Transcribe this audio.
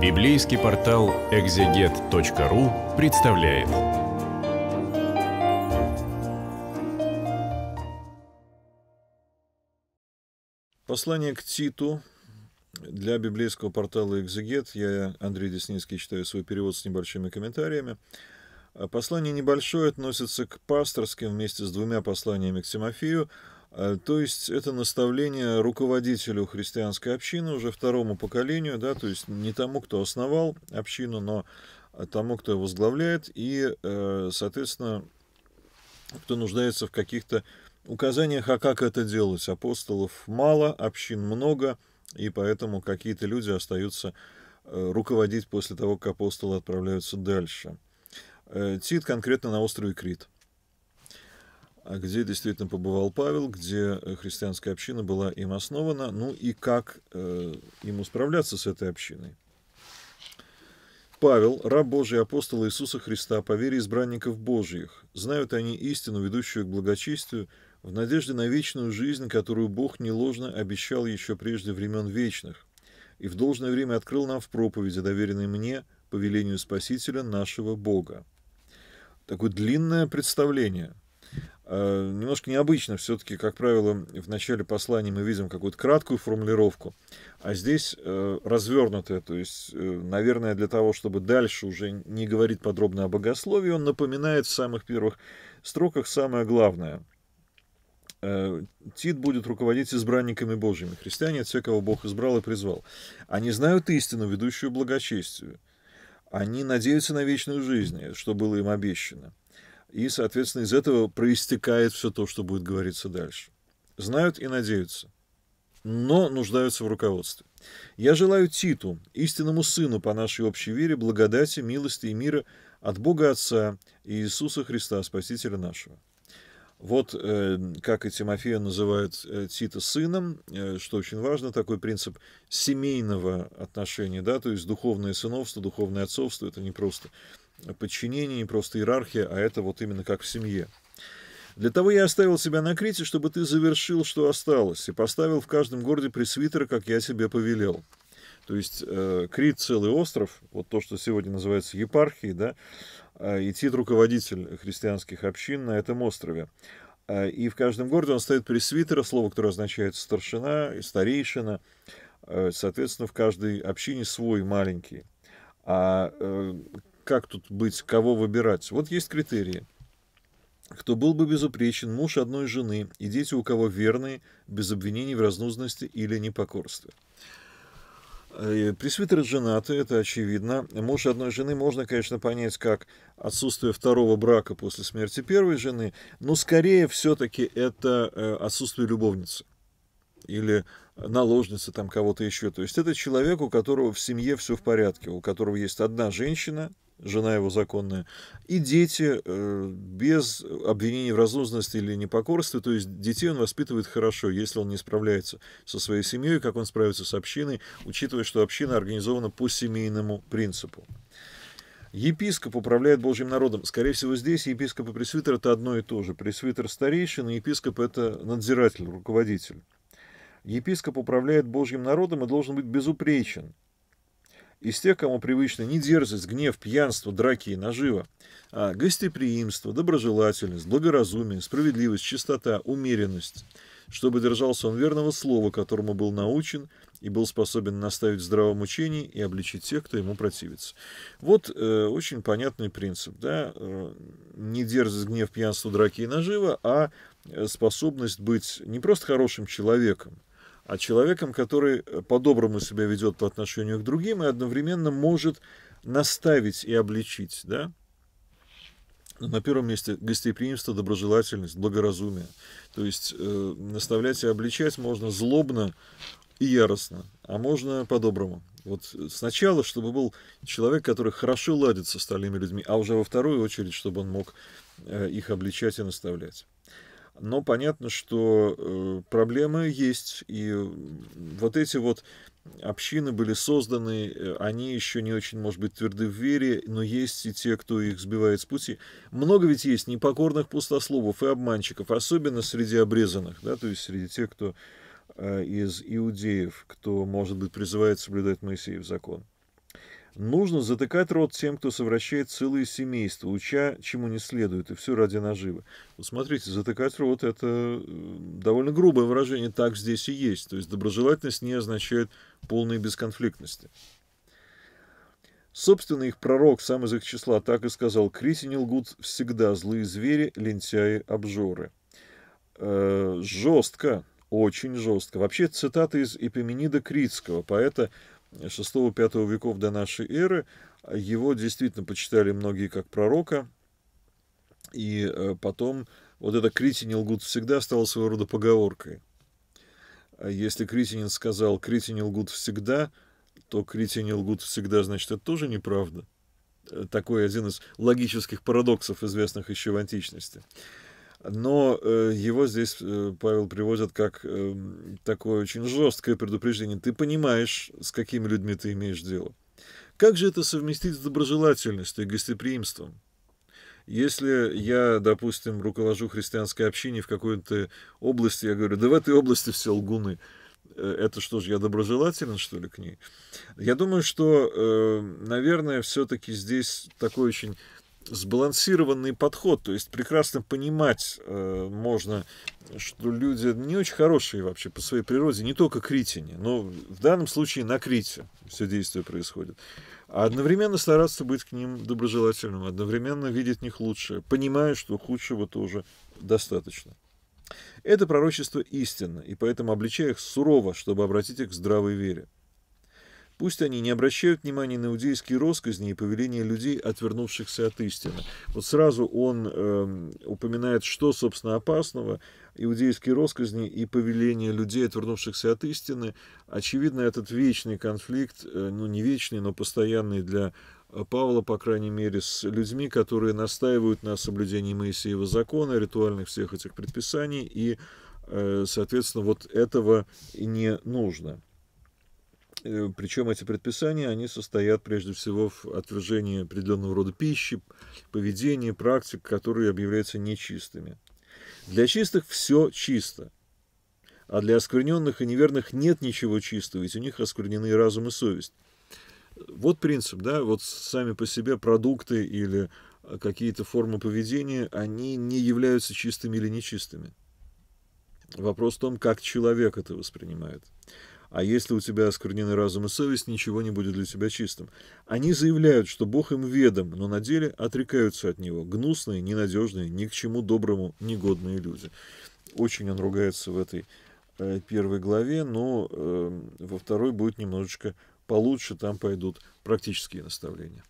Библейский портал экзегет.ру представляет. Послание к Титу для библейского портала «Экзегет». Я, Андрей Десницкий, читаю свой перевод с небольшими комментариями. Э, послание небольшое относится к пасторским вместе с двумя посланиями к Тимофею – Э, то есть это наставление руководителю христианской общины, уже второму поколению, да, то есть не тому, кто основал общину, но э, тому, кто возглавляет, и, э, соответственно, кто нуждается в каких-то указаниях, а как это делать. Апостолов мало, общин много, и поэтому какие-то люди остаются руководить после того, как апостолы отправляются дальше. Тит конкретно на острове Крит – а где действительно побывал Павел, где э, христианская община была им основана, ну и как э, ему справляться с этой общиной. Павел, раб Божий, апостол Иисуса Христа, по вере избранников Божьих, знают они истину, ведущую к благочестию, в надежде на вечную жизнь, которую Бог неложно обещал еще прежде времен вечных, и в должное время открыл нам в проповеди, доверенной мне, по велению Спасителя нашего Бога. Такое длинное представление – Э, немножко необычно, все-таки, как правило, в начале послания мы видим какую-то краткую формулировку, а здесь э, развернутая, то есть, э, наверное, для того, чтобы дальше уже не говорить подробно о богословии, он напоминает в самых первых строках самое главное. Тит будет руководить избранниками Божьими, христиане, те, кого Бог избрал и призвал. Они знают истину, ведущую благочестию. Они надеются на вечную жизнь, что было им обещано и, соответственно, из этого проистекает все то, что будет говориться дальше. Знают и надеются, но нуждаются в руководстве. Я желаю Титу, истинному сыну по нашей общей вере, благодати, милости и мира от Бога Отца и Иисуса Христа, Спасителя нашего. Вот э, как и Тимофея называют э, Тита сыном, э, что очень важно, такой принцип семейного отношения, да, то есть духовное сыновство, духовное отцовство, это не просто подчинение, не просто иерархия, а это вот именно как в семье. Для того я оставил себя на Крите, чтобы ты завершил, что осталось, и поставил в каждом городе пресвитера, как я тебе повелел. То есть э, Крит целый остров, вот то, что сегодня называется епархией, да, э, и тит руководитель христианских общин на этом острове. А, и в каждом городе он стоит пресвитера, слово, которое означает старшина старейшина. Э, соответственно, в каждой общине свой маленький. А э, как тут быть, кого выбирать? Вот есть критерии. Кто был бы безупречен, муж одной жены, и дети у кого верные, без обвинений в разнузности или непокорстве. Э, Пресвитеры женаты, это очевидно. Муж одной жены можно, конечно, понять как отсутствие второго брака после смерти первой жены, но скорее все-таки это э, отсутствие любовницы или наложницы там кого-то еще. То есть это человек, у которого в семье все в порядке, у которого есть одна женщина, жена его законная, и дети э, без обвинений в разнузности или непокорстве, то есть детей он воспитывает хорошо, если он не справляется со своей семьей, как он справится с общиной, учитывая, что община организована по семейному принципу. Епископ управляет Божьим народом. Скорее всего, здесь епископ и пресвитер – это одно и то же. Пресвитер – старейшина, епископ – это надзиратель, руководитель. Епископ управляет Божьим народом и должен быть безупречен, из тех, кому привычно не дерзость, гнев, пьянство, драки и наживо, а гостеприимство, доброжелательность, благоразумие, справедливость, чистота, умеренность, чтобы держался он верного слова, которому был научен, и был способен наставить в здравом учении и обличить тех, кто ему противится. Вот э, очень понятный принцип, да, э, не дерзость, гнев, пьянство, драки и наживо, а э, способность быть не просто хорошим человеком, а человеком, который э, по-доброму себя ведет по отношению к другим и одновременно может наставить и обличить, да? Ну, на первом месте гостеприимство, доброжелательность, благоразумие. То есть э, наставлять и обличать можно злобно и яростно, а можно по-доброму. Вот сначала, чтобы был человек, который хорошо ладит с остальными людьми, а уже во вторую очередь, чтобы он мог э, их обличать и наставлять но понятно, что э, проблемы есть, и вот эти вот общины были созданы, э, они еще не очень, может быть, тверды в вере, но есть и те, кто их сбивает с пути. Много ведь есть непокорных пустословов и обманщиков, особенно среди обрезанных, да, то есть среди тех, кто э, из иудеев, кто, может быть, призывает соблюдать Моисеев закон. Нужно затыкать рот тем, кто совращает целые семейства, уча чему не следует, и все ради наживы. Вот смотрите, затыкать рот – это э, довольно грубое выражение, так здесь и есть. То есть доброжелательность не означает полной бесконфликтности. Собственно, их пророк сам из их числа так и сказал, «Критине лгут всегда злые звери, лентяи, обжоры». Э, жестко, очень жестко. Вообще, цитата из Эпименида Критского, поэта, 6-5 веков до нашей эры. Его действительно почитали многие как пророка. И э, потом вот это «критине лгут всегда» стало своего рода поговоркой. А если критинин сказал «критине лгут всегда», то «критине лгут всегда», значит, это тоже неправда. Э, такой один из логических парадоксов, известных еще в античности но э, его здесь э, Павел приводит как эм, такое очень жесткое предупреждение. Ты понимаешь, с какими людьми ты имеешь дело. Как же это совместить с доброжелательностью и гостеприимством? Если я, допустим, руковожу христианской общиной в какой-то области, я говорю, да в этой области все лгуны. Э, это что же, я доброжелателен, что ли, к ней? Я думаю, что, наверное, все-таки здесь такой очень сбалансированный подход, то есть прекрасно понимать э, можно, что люди не очень хорошие вообще по своей природе, не только критяне, но в данном случае на Крите все действие происходит. А одновременно стараться быть к ним доброжелательным, одновременно видеть в них лучшее, понимая, что худшего тоже достаточно. Это пророчество истинно, и поэтому обличая их сурово, чтобы обратить их к здравой вере. Пусть они не обращают внимания на иудейские росказни и повеления людей, отвернувшихся от истины. Вот сразу он э, упоминает, что, собственно, опасного. Иудейские росказни и повеления людей, отвернувшихся от истины. Очевидно, этот вечный конфликт, э, ну не вечный, но постоянный для э, Павла, по крайней мере, с людьми, которые настаивают на соблюдении Моисеева закона, ритуальных всех этих предписаний, и, э, соответственно, вот этого и не нужно. Э, Причем эти предписания, они состоят прежде всего в отвержении определенного рода пищи, поведения, практик, которые объявляются нечистыми. Для чистых все чисто, а для оскверненных и неверных нет ничего чистого, ведь у них осквернены разум и совесть. Вот принцип, да, вот сами по себе продукты или а, какие-то формы поведения, они не являются чистыми или нечистыми. Вопрос в том, как человек это воспринимает а если у тебя осквернены разум и совесть, ничего не будет для тебя чистым. Они заявляют, что Бог им ведом, но на деле отрекаются от Него. Гнусные, ненадежные, ни к чему доброму негодные люди. Очень он ругается в этой э, первой главе, но э, во второй будет немножечко получше, там пойдут практические наставления.